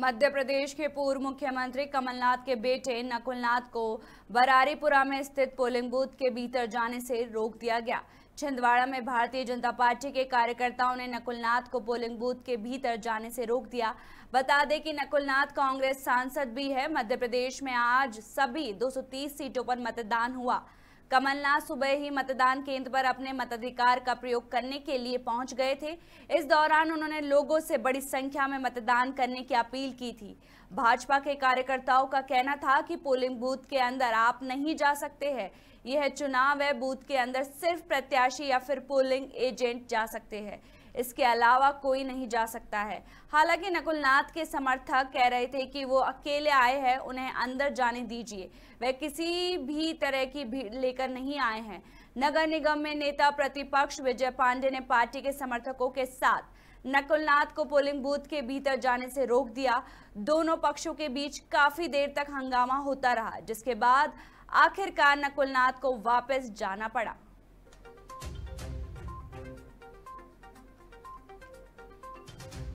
मध्य प्रदेश के पूर्व मुख्यमंत्री कमलनाथ के बेटे नकुलनाथ को बरारीपुरा में स्थित पोलिंग बूथ के भीतर जाने से रोक दिया गया छिंदवाड़ा में भारतीय जनता पार्टी के कार्यकर्ताओं ने नकुलनाथ को पोलिंग बूथ के भीतर जाने से रोक दिया बता दें कि नकुलनाथ कांग्रेस सांसद भी है मध्य प्रदेश में आज सभी 230 सीटों पर मतदान हुआ कमलनाथ सुबह ही मतदान केंद्र पर अपने मताधिकार का प्रयोग करने के लिए पहुंच गए थे इस दौरान उन्होंने लोगों से बड़ी संख्या में मतदान करने की अपील की थी भाजपा के कार्यकर्ताओं का कहना था कि पोलिंग बूथ के अंदर आप नहीं जा सकते हैं यह चुनाव है बूथ के अंदर सिर्फ प्रत्याशी या फिर पोलिंग एजेंट जा सकते हैं इसके अलावा कोई नहीं जा सकता है हालांकि नकुलनाथ के समर्थक कह रहे थे कि वो अकेले आए हैं उन्हें अंदर जाने दीजिए वह किसी भी तरह की भीड़ लेकर नहीं आए हैं नगर निगम में नेता प्रतिपक्ष विजय पांडे ने पार्टी के समर्थकों के साथ नकुलनाथ को पोलिंग बूथ के भीतर जाने से रोक दिया दोनों पक्षों के बीच काफी देर तक हंगामा होता रहा जिसके बाद आखिरकार नकुलनाथ को वापस जाना पड़ा